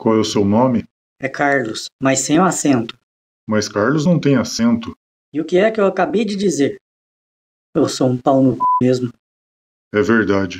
Qual é o seu nome? É Carlos, mas sem o acento. Mas Carlos não tem acento. E o que é que eu acabei de dizer? Eu sou um pau no c... mesmo. É verdade.